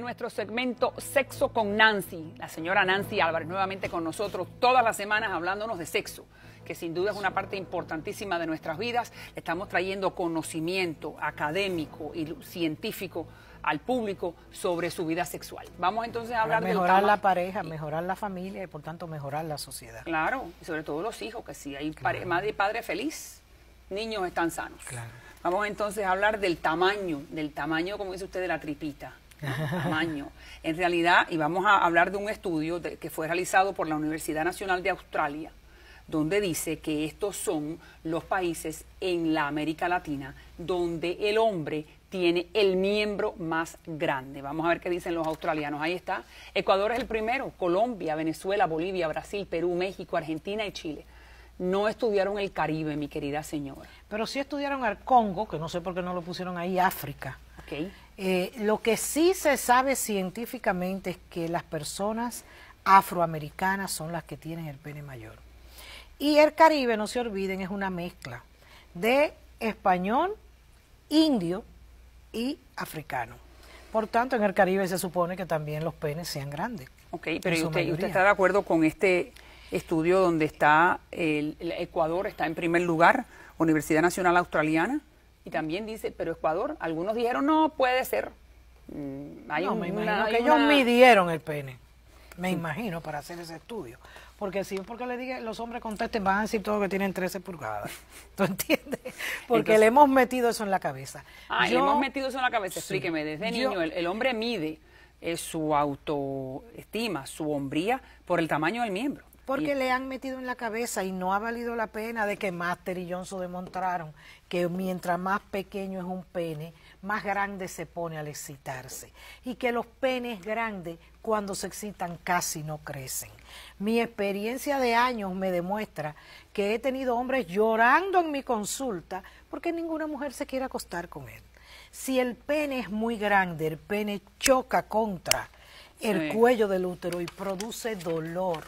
nuestro segmento Sexo con Nancy, la señora Nancy Álvarez, nuevamente con nosotros todas las semanas hablándonos de sexo, que sin duda es una parte importantísima de nuestras vidas. Estamos trayendo conocimiento académico y científico al público sobre su vida sexual. Vamos entonces a hablar de mejorar la pareja, mejorar la familia y por tanto mejorar la sociedad. Claro, y sobre todo los hijos, que si hay madre y padre feliz, niños están sanos. Claro. Vamos entonces a hablar del tamaño, del tamaño, como dice usted, de la tripita. En realidad, y vamos a hablar de un estudio que fue realizado por la Universidad Nacional de Australia, donde dice que estos son los países en la América Latina donde el hombre tiene el miembro más grande. Vamos a ver qué dicen los australianos. Ahí está. Ecuador es el primero, Colombia, Venezuela, Bolivia, Brasil, Perú, México, Argentina y Chile. No estudiaron el Caribe, mi querida señora. Pero sí estudiaron al Congo, que no sé por qué no lo pusieron ahí, África. Eh, lo que sí se sabe científicamente es que las personas afroamericanas son las que tienen el pene mayor. Y el Caribe, no se olviden, es una mezcla de español, indio y africano. Por tanto, en el Caribe se supone que también los penes sean grandes. Ok, pero usted, está de acuerdo con este estudio donde está el Ecuador, está en primer lugar, Universidad Nacional Australiana? Y también dice, pero Ecuador, algunos dijeron, no, puede ser. Mm, hay no, me imagino que ellos midieron el pene, me imagino, para hacer ese estudio. Porque si es porque le dije los hombres contesten, van a decir todo que tienen 13 pulgadas. ¿Tú entiendes? Porque le hemos metido eso en la cabeza. Ah, le hemos metido eso en la cabeza. Explíqueme, desde niño el, hombre mide eh, su autoestima, su hombría, por el tamaño del miembro. Porque le han metido en la cabeza y no ha valido la pena de que Master y Johnson demostraron que mientras más pequeño es un pene, más grande se pone al excitarse. Y que los penes grandes, cuando se excitan, casi no crecen. Mi experiencia de años me demuestra que he tenido hombres llorando en mi consulta porque ninguna mujer se quiere acostar con él. Si el pene es muy grande, el pene choca contra el cuello del útero y produce dolor.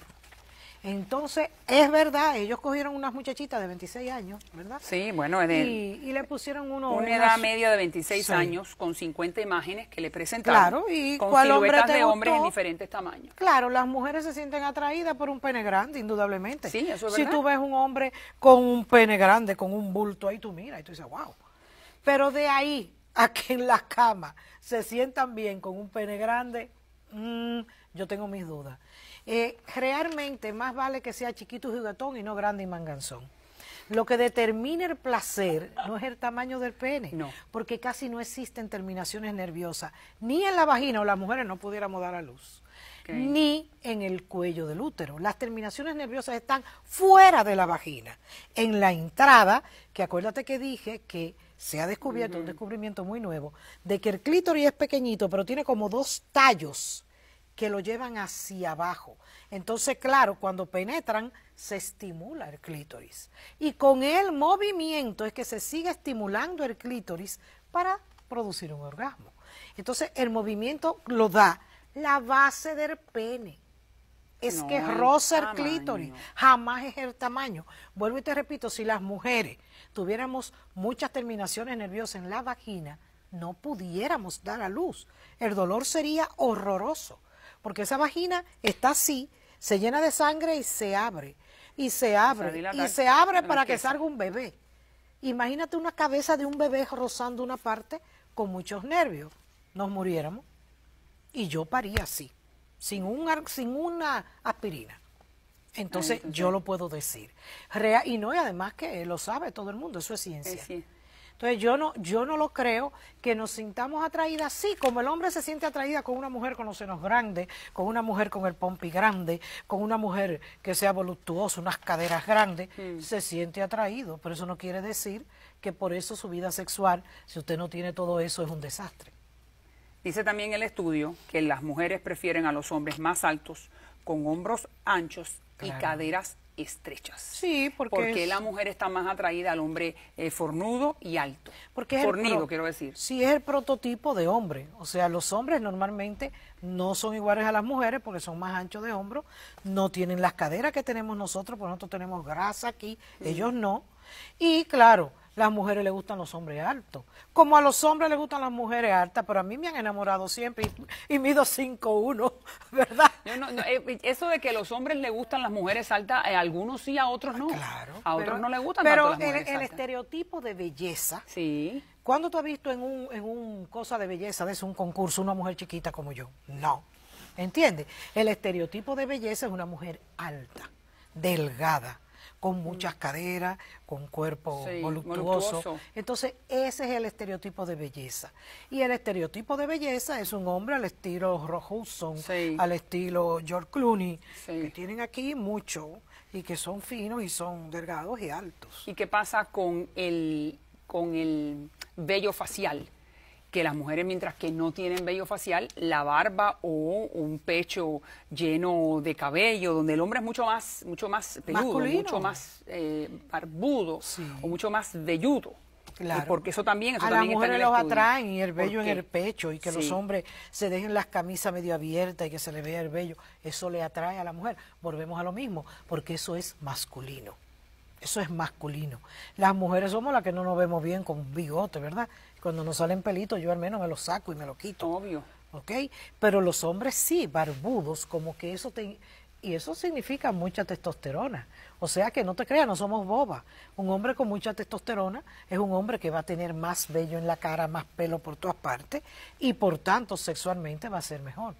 Entonces, es verdad, ellos cogieron unas muchachitas de 26 años, ¿verdad? Sí, bueno, y, le pusieron uno... Una edad media de 26 años con 50 imágenes que le presentaron. Claro, y con cuál de hombres en diferentes tamaños. Claro, las mujeres se sienten atraídas por un pene grande, indudablemente. Sí, eso es si verdad. tú ves un hombre con un pene grande, con un bulto ahí, tú miras y tú dices, wow. Pero de ahí a que en la camas se sientan bien con un pene grande, mmm, yo tengo mis dudas eh, realmente más vale que sea chiquito y juguetón y no grande y manganzón. Lo que determina el placer no es el tamaño del pene, porque casi no existen terminaciones nerviosas, ni en la vagina o las mujeres no pudiéramos dar a luz, ni en el cuello del útero. Las terminaciones nerviosas están fuera de la vagina, en la entrada, que acuérdate que dije que se ha descubierto un descubrimiento muy nuevo, de que el clítoris es pequeñito, pero tiene como dos tallos que lo llevan hacia abajo. Entonces, claro, cuando penetran, se estimula el clítoris. Y con el movimiento es que se sigue estimulando el clítoris para producir un orgasmo. Entonces, el movimiento lo da la base del pene. Es que roza el clítoris, jamás es el tamaño. Vuelvo y te repito, si las mujeres tuviéramos muchas terminaciones nerviosas en la vagina, no pudiéramos dar a luz. El dolor sería horroroso porque esa vagina está así, se llena de sangre y se abre, y se abre, y se abre para que salga un bebé. Imagínate una cabeza de un bebé rozando una parte con muchos nervios. Nos muriéramos. Y yo paría así, sin, un, sin una aspirina. Entonces, pues yo lo puedo decir. y no, y además que lo sabe todo el mundo, eso es Es ciencia. Entonces yo no, yo no lo creo que nos sintamos atraídas así, como el hombre se siente atraída con una mujer con los senos grandes, con una mujer con el pompi grande, con una mujer que sea voluptuosa, unas caderas grandes, hmm. se siente atraído, pero eso no quiere decir que por eso su vida sexual, si usted no tiene todo eso, es un desastre. Dice también el estudio que las mujeres prefieren a los hombres más altos, con hombros anchos y caderas estrechas. Sí, porque... la mujer está más atraída al hombre eh, fornudo y alto. Porque Fornido, quiero decir. Sí, es el prototipo de hombre. O sea, los hombres normalmente no son iguales a las mujeres porque son más anchos de hombro, no tienen las caderas que tenemos nosotros, porque nosotros tenemos grasa aquí, ellos no. Y claro las mujeres les gustan los hombres altos. Como a los hombres les gustan las mujeres altas, pero a mí me han enamorado siempre y, mido mido 5'1, ¿verdad? Eh, eso de que a los hombres les gustan las mujeres altas, eh, a algunos sí, a otros ah, no. Claro. A otros no les gustan Pero el, estereotipo de belleza. Sí. ¿Cuándo tú has visto en un, cosa de belleza, de un concurso, una mujer chiquita como yo? No. ¿Entiendes? El estereotipo de belleza es una mujer alta, delgada, con muchas caderas, con cuerpo voluptuoso. Entonces, ese es el estereotipo de belleza. Y el estereotipo de belleza es un hombre al estilo Rock Hudson, al estilo George Clooney, que tienen aquí mucho y que son finos y son delgados y altos. ¿Y qué pasa con el, con el vello facial? que las mujeres mientras que no tienen vello facial, la barba o un pecho lleno de cabello, donde el hombre es mucho más, mucho más peludo, mucho más eh, barbudo o mucho más velludo. Pues porque eso también, a las mujeres los atraen y el vello en el pecho y que los hombres se dejen las camisas medio abiertas y que se le vea el vello, eso le atrae a la mujer. Volvemos a lo mismo, porque eso es masculino. Eso es masculino. Las mujeres somos las que no nos vemos bien con bigote, ¿verdad? Cuando nos salen pelitos, yo al menos me los saco y me lo quito. Obvio. ¿Ok? Pero los hombres sí, barbudos, como que eso te... Y eso significa mucha testosterona. O sea que no te creas, no somos bobas. Un hombre con mucha testosterona es un hombre que va a tener más vello en la cara, más pelo por todas partes y por tanto sexualmente va a ser mejor.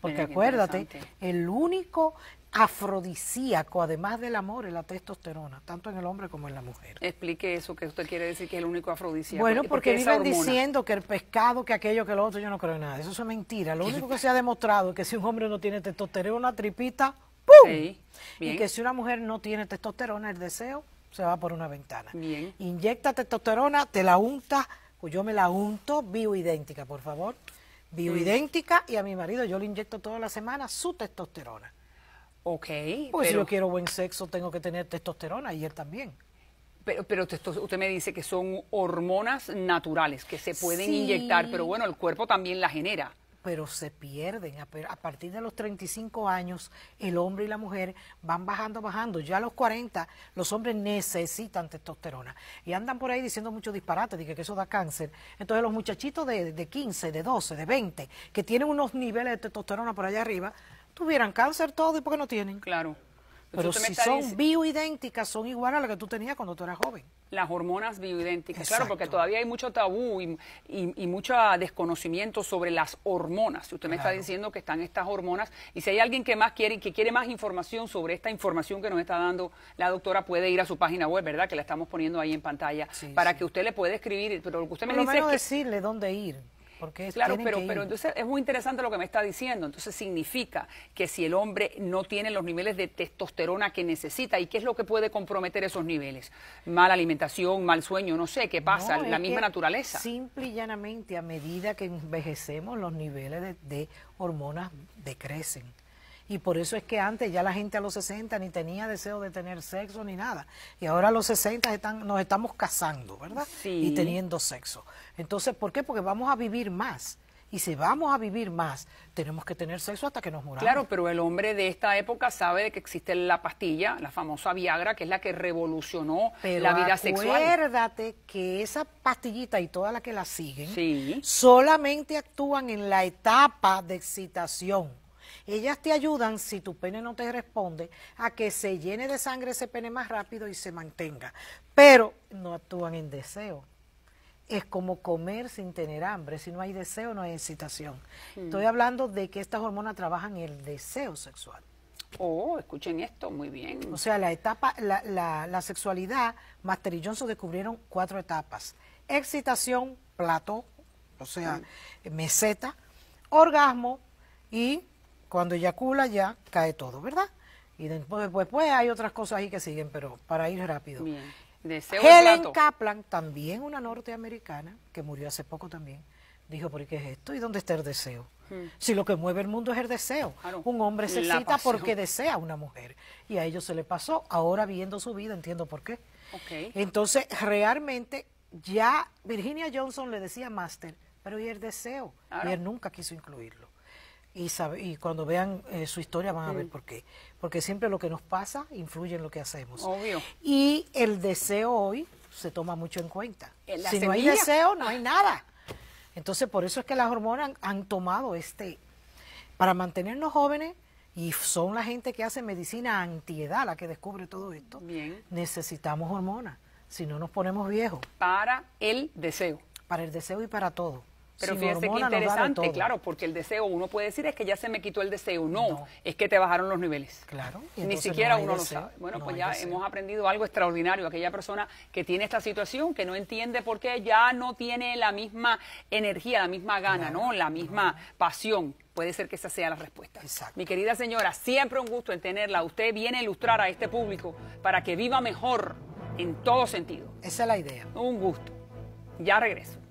Porque acuérdate, el único afrodisíaco, además del amor, es la testosterona, tanto en el hombre como en la mujer. Explique eso que usted quiere decir que es el único afrodisíaco. Bueno, porque, vienen viven diciendo que el pescado, que aquello, que lo otro, yo no creo en nada. Eso es mentira. Lo único que se ha demostrado es que si un hombre no tiene testosterona, tripita, ¡pum! y que si una mujer no tiene testosterona, el deseo se va por una ventana. Inyecta testosterona, te la unta, pues yo me la unto bioidéntica, por favor. Bioidéntica, y a mi marido yo le inyecto toda la semana su testosterona Ok. Pues si yo quiero buen sexo, tengo que tener testosterona y él también. Pero, pero usted me dice que son hormonas naturales que se pueden inyectar, pero bueno, el cuerpo también la genera pero se pierden. A partir de los 35 años, el hombre y la mujer van bajando, bajando. Ya a los 40, los hombres necesitan testosterona. Y andan por ahí diciendo muchos disparates, que, eso da cáncer. Entonces los muchachitos de, de 15, de 12, de 20, que tienen unos niveles de testosterona por allá arriba, tuvieran cáncer todo y porque no tienen. Claro. Pero si son bioidénticas, son iguales a las que tú tenías cuando tú eras joven. Las hormonas bioidénticas, claro, porque todavía hay mucho tabú y, y, mucho desconocimiento sobre las hormonas. Usted me está diciendo que están estas hormonas y si hay alguien que más quiere que quiere más información sobre esta información que nos está dando la doctora puede ir a su página web, ¿verdad? Que la estamos poniendo ahí en pantalla para que usted le pueda escribir, pero usted me decirle dónde ir claro, pero, pero entonces es muy interesante lo que me está diciendo. Entonces significa que si el hombre no tiene los niveles de testosterona que necesita, ¿y qué es lo que puede comprometer esos niveles? Mala alimentación, mal sueño, no sé, ¿qué pasa? la misma naturaleza. Simple y llanamente, a medida que envejecemos, los niveles de hormonas decrecen. Y por eso es que antes ya la gente a los 60 ni tenía deseo de tener sexo ni nada. Y ahora a los 60 están, nos estamos casando, ¿verdad? Y teniendo sexo. Entonces, ¿por qué? Porque vamos a vivir más. Y si vamos a vivir más, tenemos que tener sexo hasta que nos muramos. Claro, pero el hombre de esta época sabe de que existe la pastilla, la famosa Viagra, que es la que revolucionó la vida sexual. Acuérdate que esa pastillita y todas las que la siguen solamente actúan en la etapa de excitación ellas te ayudan, si tu pene no te responde, a que se llene de sangre ese pene más rápido y se mantenga. Pero no actúan en deseo. Es como comer sin tener hambre. Si no hay deseo, no hay excitación. Hmm. Estoy hablando de que estas hormonas trabajan el deseo sexual. Oh, escuchen esto, muy bien. O sea, la etapa, la, la sexualidad, Master y descubrieron cuatro etapas. Excitación, plato, o sea, hmm. meseta, orgasmo y cuando eyacula ya cae todo, ¿verdad? Y después, después pues, hay otras cosas ahí que siguen, pero para ir rápido. Bien. Helen Kaplan, también una norteamericana, que murió hace poco también, dijo, ¿por qué es esto? ¿Y dónde está el deseo? Hmm. Si lo que mueve el mundo es el deseo. Un hombre se excita porque desea a una mujer. Y a ellos se le pasó. Ahora viendo su vida, entiendo por qué. Entonces, realmente, ya Virginia Johnson le decía máster, pero ¿y el deseo? Y él nunca quiso incluirlo y, cuando vean eh, su historia van a ver por qué. Porque siempre lo que nos pasa influye en lo que hacemos. Obvio. Y el deseo hoy se toma mucho en cuenta. si no hay deseo, no hay nada. Entonces, por eso es que las hormonas han, tomado este, para mantenernos jóvenes, y son la gente que hace medicina antiedad la que descubre todo esto. Necesitamos hormonas, si no nos ponemos viejos. Para el deseo. Para el deseo y para todo. Pero fíjese qué interesante, claro, porque el deseo, uno puede decir es que ya se me quitó el deseo. No, es que te bajaron los niveles. Claro. Ni siquiera uno lo sabe. Bueno, pues ya hemos aprendido algo extraordinario. Aquella persona que tiene esta situación, que no entiende por qué ya no tiene la misma energía, la misma gana, ¿no? La misma pasión puede ser que esa sea la respuesta. Exacto. Mi querida señora, siempre un gusto en tenerla. Usted viene a ilustrar a este público para que viva mejor en todo sentido. Esa es la idea. Un gusto. Ya regreso.